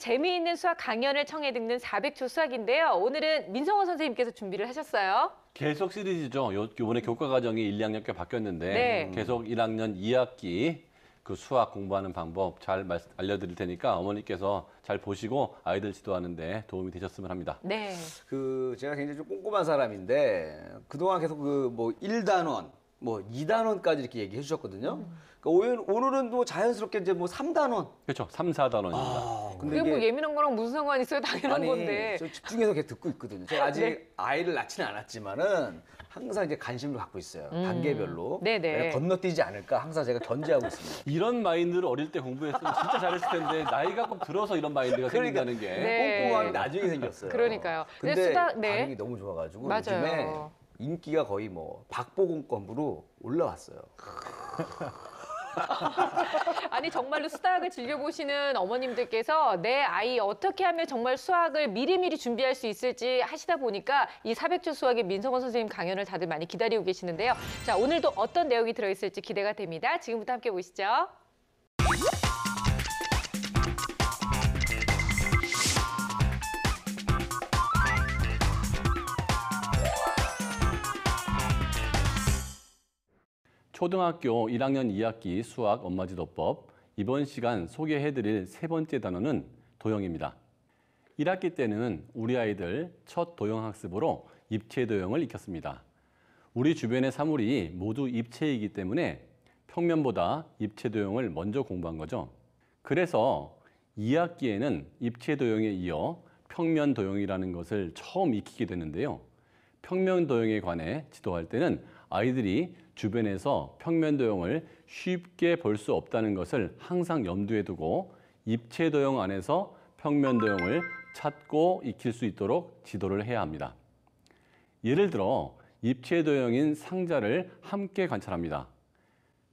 재미있는 수학 강연을 청해 듣는 400초 수학인데요. 오늘은 민성호 선생님께서 준비를 하셨어요. 계속 시리즈죠. 요, 이번에 교과 과정이 1, 2학년 께 바뀌었는데 네. 계속 1학년 2학기 그 수학 공부하는 방법 잘 말씀, 알려드릴 테니까 어머니께서 잘 보시고 아이들 지도하는데 도움이 되셨으면 합니다. 네. 그 제가 굉장히 좀 꼼꼼한 사람인데 그동안 계속 그 뭐 1단원 뭐 2단원까지 이렇게 얘기해 주셨거든요. 음. 그러니까 오늘, 은뭐 자연스럽게 이제 뭐 3단원. 그렇죠. 삼사단원입니다 아, 근데 그게 뭐 예민한 거랑 무슨 상관이 있어요? 당연한 아니, 건데. 저 집중해서 계속 듣고 있거든요. 제가 아직 네. 아이를 낳지는 않았지만은 항상 이제 관심을 갖고 있어요. 음. 단계별로. 네네. 네. 건너뛰지 않을까 항상 제가 견제하고 있습니다. 이런 마인드를 어릴 때 공부했으면 진짜 잘했을 텐데 나이가 꼭 들어서 이런 마인드가 그러니까. 생긴다는 게 네. 꼼꼼함이 나중에 생겼어요. 그러니까요. 근데 네, 근데 수다- 네. 반응이 너무 좋아가지고 맞아요. 요즘에 인기가 거의 뭐 박보검급으로 올라왔어요. 아니 정말로 수학을 즐겨보시는 어머님들께서 내 아이 어떻게 하면 정말 수학을 미리미리 준비할 수 있을지 하시다 보니까 이 400초 수학의 민성원 선생님 강연을 다들 많이 기다리고 계시는데요. 자 오늘도 어떤 내용이 들어있을지 기대가 됩니다. 지금부터 함께 보시죠. 초등학교 1학년 2학기 수학 엄마지도법 이번 시간 소개해드릴 세 번째 단어는 도형입니다. 1학기 때는 우리 아이들 첫 도형학습으로 입체 도형을 익혔습니다. 우리 주변의 사물이 모두 입체이기 때문에 평면보다 입체 도형을 먼저 공부한 거죠. 그래서 2학기에는 입체 도형에 이어 평면 도형이라는 것을 처음 익히게 되는데요. 평면 도형에 관해 지도할 때는 아이들이 주변에서 평면도형을 쉽게 볼 수 없다는 것을 항상 염두에 두고 입체도형 안에서 평면도형을 찾고 익힐 수 있도록 지도를 해야 합니다. 예를 들어 입체도형인 상자를 함께 관찰합니다.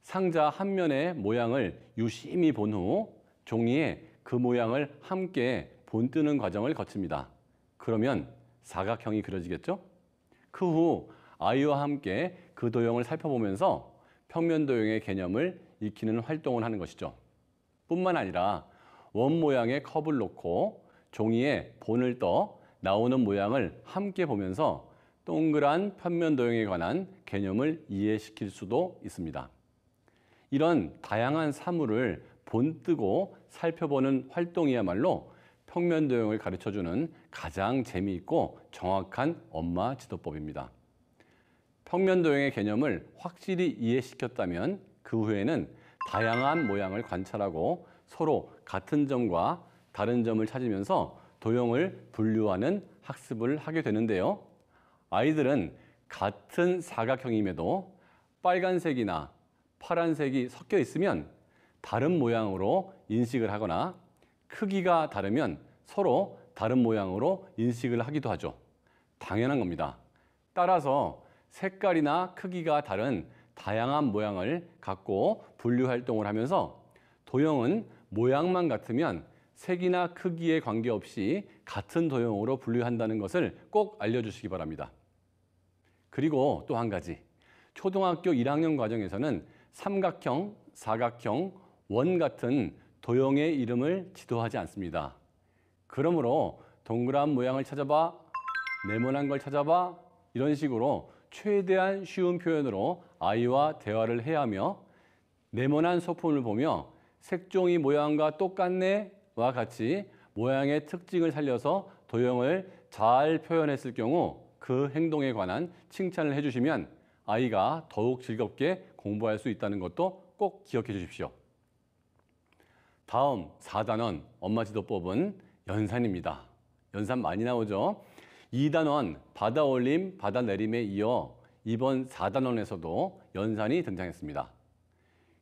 상자 한 면의 모양을 유심히 본 후 종이에 그 모양을 함께 본뜨는 과정을 거칩니다. 그러면 사각형이 그려지겠죠? 그후 아이와 함께 그 도형을 살펴보면서 평면 도형의 개념을 익히는 활동을 하는 것이죠. 뿐만 아니라 원 모양의 컵을 놓고 종이에 본을 떠 나오는 모양을 함께 보면서 동그란 평면 도형에 관한 개념을 이해시킬 수도 있습니다. 이런 다양한 사물을 본뜨고 살펴보는 활동이야말로 평면 도형을 가르쳐주는 가장 재미있고 정확한 엄마 지도법입니다. 평면도형의 개념을 확실히 이해시켰다면 그 후에는 다양한 모양을 관찰하고 서로 같은 점과 다른 점을 찾으면서 도형을 분류하는 학습을 하게 되는데요. 아이들은 같은 사각형임에도 빨간색이나 파란색이 섞여 있으면 다른 모양으로 인식을 하거나 크기가 다르면 서로 다른 모양으로 인식을 하기도 하죠. 당연한 겁니다. 따라서 색깔이나 크기가 다른 다양한 모양을 갖고 분류 활동을 하면서 도형은 모양만 같으면 색이나 크기에 관계없이 같은 도형으로 분류한다는 것을 꼭 알려주시기 바랍니다. 그리고 또 한 가지, 초등학교 1학년 과정에서는 삼각형, 사각형, 원 같은 도형의 이름을 지도하지 않습니다. 그러므로 동그란 모양을 찾아봐, 네모난 걸 찾아봐 이런 식으로 최대한 쉬운 표현으로 아이와 대화를 해야 하며 네모난 소품을 보며 색종이 모양과 똑같네와 같이 모양의 특징을 살려서 도형을 잘 표현했을 경우 그 행동에 관한 칭찬을 해주시면 아이가 더욱 즐겁게 공부할 수 있다는 것도 꼭 기억해 주십시오. 다음 4단원 엄마 지도법은 연산입니다. 연산 많이 나오죠? 2단원 받아 올림, 받아 내림에 이어 이번 4단원에서도 연산이 등장했습니다.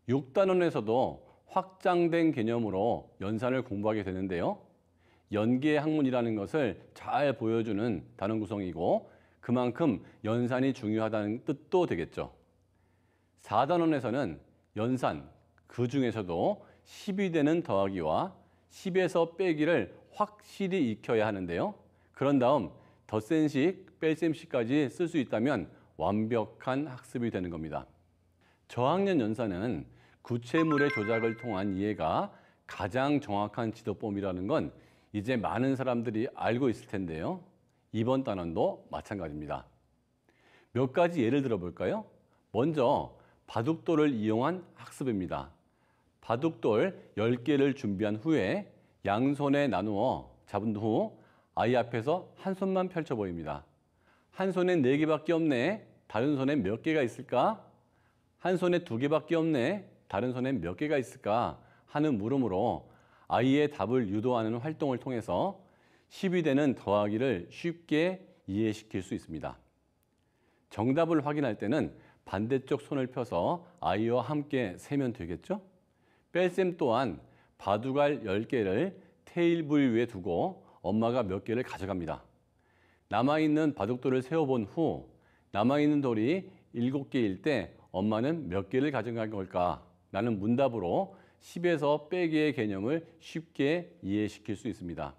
6단원에서도 확장된 개념으로 연산을 공부하게 되는데요. 연계 학문이라는 것을 잘 보여주는 단원 구성이고 그만큼 연산이 중요하다는 뜻도 되겠죠. 4단원에서는 연산, 그 중에서도 10이 되는 더하기와 10에서 빼기를 확실히 익혀야 하는데요. 그런 다음 덧셈식, 뺄셈식까지 쓸 수 있다면 완벽한 학습이 되는 겁니다. 저학년 연산은 구체물의 조작을 통한 이해가 가장 정확한 지도법이라는 건 이제 많은 사람들이 알고 있을 텐데요. 이번 단원도 마찬가지입니다. 몇 가지 예를 들어볼까요? 먼저 바둑돌을 이용한 학습입니다. 바둑돌 10개를 준비한 후에 양손에 나누어 잡은 후 아이 앞에서 한 손만 펼쳐 보입니다. 한 손엔 네 개밖에 없네. 다른 손엔 몇 개가 있을까? 한 손에 두 개밖에 없네. 다른 손엔 몇 개가 있을까? 하는 물음으로 아이의 답을 유도하는 활동을 통해서 10이 는 더하기를 쉽게 이해시킬 수 있습니다. 정답을 확인할 때는 반대쪽 손을 펴서 아이와 함께 세면 되겠죠? 뺄셈 또한 바둑알 10개를 테이블 위에 두고 엄마가 몇 개를 가져갑니다. 남아있는 바둑돌을 세워본후 남아있는 돌이 7개일 때 엄마는 몇 개를 가져간 걸까? 라는 문답으로 10에서 빼기의 개념을 쉽게 이해시킬 수 있습니다.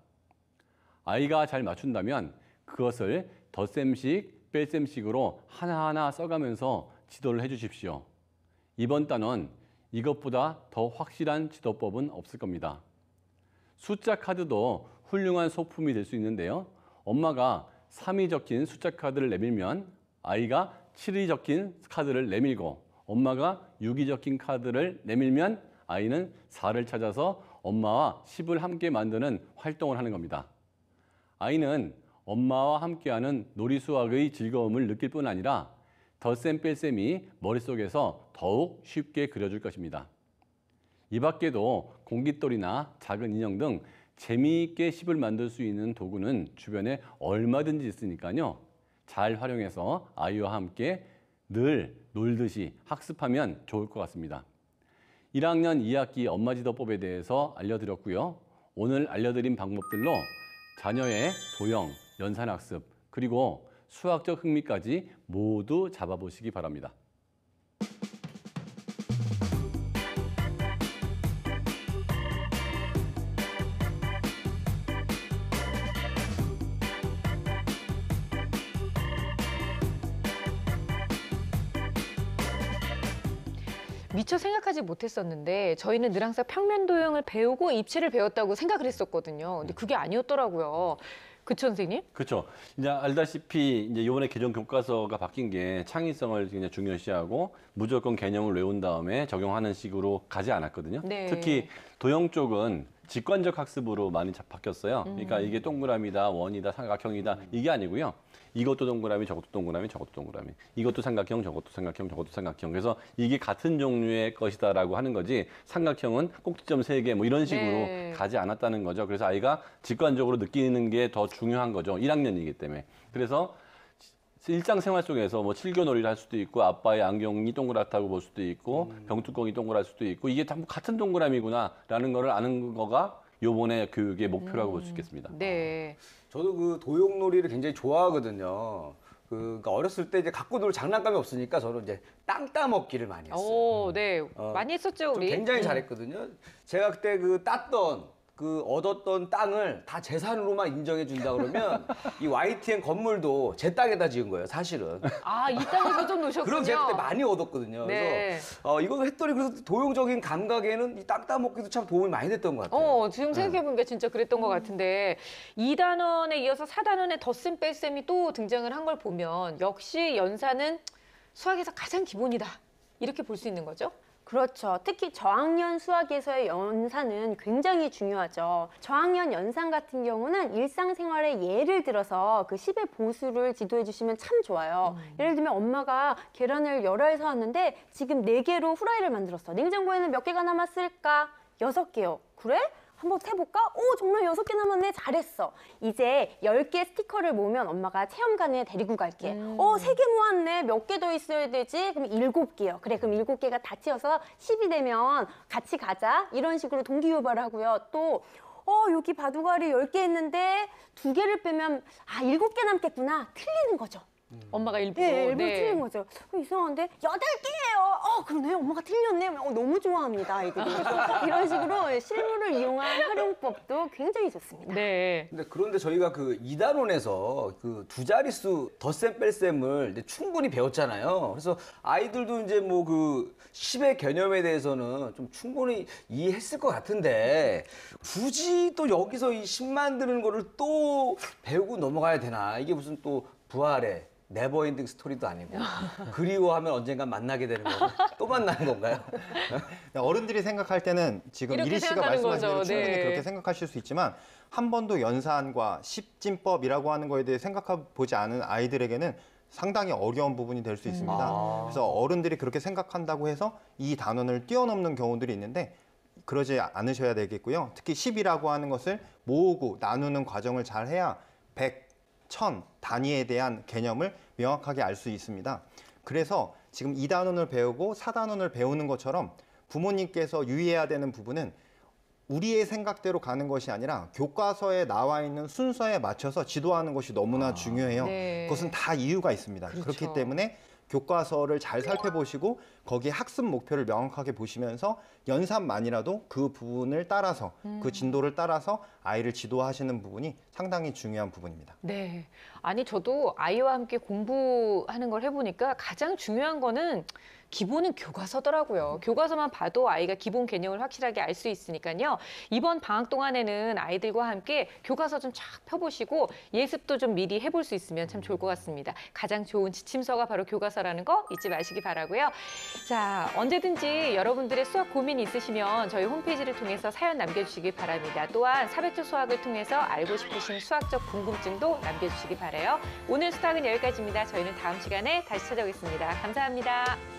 아이가 잘 맞춘다면 그것을 덧셈식, 뺄셈식으로 하나하나 써가면서 지도를 해주십시오. 이번 단원 이것보다 더 확실한 지도법은 없을 겁니다. 숫자 카드도 훌륭한 소품이 될 수 있는데요. 엄마가 3이 적힌 숫자 카드를 내밀면 아이가 7이 적힌 카드를 내밀고 엄마가 6이 적힌 카드를 내밀면 아이는 4를 찾아서 엄마와 10을 함께 만드는 활동을 하는 겁니다. 아이는 엄마와 함께하는 놀이수학의 즐거움을 느낄 뿐 아니라 덧셈 뺄셈이 머릿속에서 더욱 쉽게 그려줄 것입니다. 이 밖에도 공깃돌이나 작은 인형 등 재미있게 씹을 만들 수 있는 도구는 주변에 얼마든지 있으니까요. 잘 활용해서 아이와 함께 늘 놀듯이 학습하면 좋을 것 같습니다. 1학년 2학기 엄마지도법에 대해서 알려드렸고요. 오늘 알려드린 방법들로 자녀의 도형, 연산학습, 그리고 수학적 흥미까지 모두 잡아보시기 바랍니다. 미처 생각하지 못했었는데 저희는 늘 항상 평면 도형을 배우고 입체를 배웠다고 생각을 했었거든요. 근데 음. 그게 아니었더라고요. 그쵸 선생님? 그렇죠. 이제 알다시피 이제 요번에 개정 교과서가 바뀐 게 창의성을 굉장히 중요시하고 무조건 개념을 외운 다음에 적용하는 식으로 가지 않았거든요. 네. 특히 도형 쪽은 직관적 학습으로 많이 바뀌었어요. 그러니까 이게 음. 동그라미다, 원이다, 삼각형이다 음. 이게 아니고요. 이것도 동그라미, 저것도 동그라미, 저것도 동그라미. 이것도 삼각형, 저것도 삼각형, 저것도 삼각형. 그래서 이게 같은 종류의 것이다라고 하는 거지 삼각형은 꼭지점 세 개 뭐 이런 식으로 네. 가지 않았다는 거죠. 그래서 아이가 직관적으로 느끼는 게 더 중요한 거죠. 1학년이기 때문에. 그래서 일상생활 속에서 뭐 칠교놀이를 할 수도 있고 아빠의 안경이 동그랗다고 볼 수도 있고 음. 병뚜껑이 동그랄 수도 있고 이게 다 뭐 같은 동그라미구나라는 거를 아는 거가 요번에 교육의 목표라고 음. 볼수 있겠습니다. 네. 아. 저도 그 도용놀이를 굉장히 좋아하거든요. 그 그러니까 어렸을 때 이제 갖고 놀 장난감이 없으니까 저는 이제 땅 따먹기를 많이 했어요. 오, 음. 네. 어, 많이 했었죠, 우리. 굉장히 음. 잘했거든요. 제가 그때 그 땄던 그 얻었던 땅을 다 재산으로만 인정해 준다 그러면 이 YTN 건물도 제 땅에다 지은 거예요, 사실은. 아, 이 땅에서 좀 놓으셨군요. 그럼 제가 그때 많이 얻었거든요. 네. 그래서 어, 이거 했더니 그래서 도용적인 감각에는 이 땅 따먹기도 참 도움이 많이 됐던 것 같아요. 어, 지금 네. 생각해보니까 진짜 그랬던 것 같은데 이단원에 이어서 사단원에 더슨 뺄셈이 또 등장을 한 걸 보면 역시 연산은 수학에서 가장 기본이다. 이렇게 볼 수 있는 거죠. 그렇죠. 특히 저학년 수학에서의 연산은 굉장히 중요하죠. 저학년 연산 같은 경우는 일상생활에 예를 들어서 그 10의 보수를 지도해 주시면 참 좋아요. 음. 예를 들면 엄마가 계란을 열알서 왔는데 지금 네개로 후라이를 만들었어. 냉장고에는 몇 개가 남았을까? 여섯 개요 그래? 한번 해볼까? 오 정말 여섯 개 남았네 잘했어 이제 열 개 스티커를 모으면 엄마가 체험관에 데리고 갈게 음. 어세 개 모았네 몇 개 더 있어야 되지? 그럼 일곱 개요 그래 그럼 일곱 개가 다채워서 10이 되면 같이 가자 이런 식으로 동기유발 하고요 또 어, 여기 바둑알이 열개 있는데 두개를 빼면 아, 일곱 개 남겠구나. 틀리는 거죠. 음. 엄마가 일부러. 예, 일부러 네. 틀린 거죠. 이상한데 여덟 개예요. 어 그러네. 엄마가 틀렸네. 어, 너무 좋아합니다 아이들이. 이런 식으로 실물을 이용한 활용법도 굉장히 좋습니다. 네. 근데 그런데 저희가 그 이단원에서 그 두 자릿수 덧셈 뺄셈을 충분히 배웠잖아요. 그래서 아이들도 이제 뭐 그 10의 개념에 대해서는 좀 충분히 이해했을 것 같은데 굳이 또 여기서 이 10만 드는 거를 또 배우고 넘어가야 되나 이게 무슨 또 부활의 네버엔딩 스토리도 아니고 그리워하면 언젠간 만나게 되는 거고 또 만나는 건가요? 네, 어른들이 생각할 때는 지금 이리 씨가 말씀하신 대로 충분히 네. 그렇게 생각하실 수 있지만 한 번도 연산과 십진법이라고 하는 거에 대해 생각해보지 않은 아이들에게는 상당히 어려운 부분이 될 수 있습니다. 음. 아. 그래서 어른들이 그렇게 생각한다고 해서 이 단원을 뛰어넘는 경우들이 있는데 그러지 않으셔야 되겠고요. 특히 십이라고 하는 것을 모으고 나누는 과정을 잘 해야 백 천, 단위에 대한 개념을 명확하게 알 수 있습니다. 그래서 지금 이단원을 배우고 사단원을 배우는 것처럼 부모님께서 유의해야 되는 부분은 우리의 생각대로 가는 것이 아니라 교과서에 나와 있는 순서에 맞춰서 지도하는 것이 너무나 아, 중요해요. 네. 그것은 다 이유가 있습니다. 그렇죠. 그렇기 때문에 교과서를 잘 살펴보시고 거기에 학습 목표를 명확하게 보시면서 연산만이라도 그 부분을 따라서 그 음. 그 진도를 따라서 아이를 지도하시는 부분이 상당히 중요한 부분입니다. 네. 아니 저도 아이와 함께 공부하는 걸 해보니까 가장 중요한 거는 기본은 교과서더라고요. 음. 교과서만 봐도 아이가 기본 개념을 확실하게 알 수 있으니까요. 이번 방학 동안에는 아이들과 함께 교과서 좀 쫙 펴보시고 예습도 좀 미리 해볼 수 있으면 참 좋을 것 같습니다. 가장 좋은 지침서가 바로 교과서라는 거 잊지 마시기 바라고요. 자, 언제든지 여러분들의 수학 고민 이 있으시면 저희 홈페이지를 통해서 사연 남겨주시기 바랍니다. 또한 사백초 수학을 통해서 알고 싶으신 수학적 궁금증도 남겨주시기 바래요. 오늘 수학은 여기까지입니다. 저희는 다음 시간에 다시 찾아오겠습니다. 감사합니다.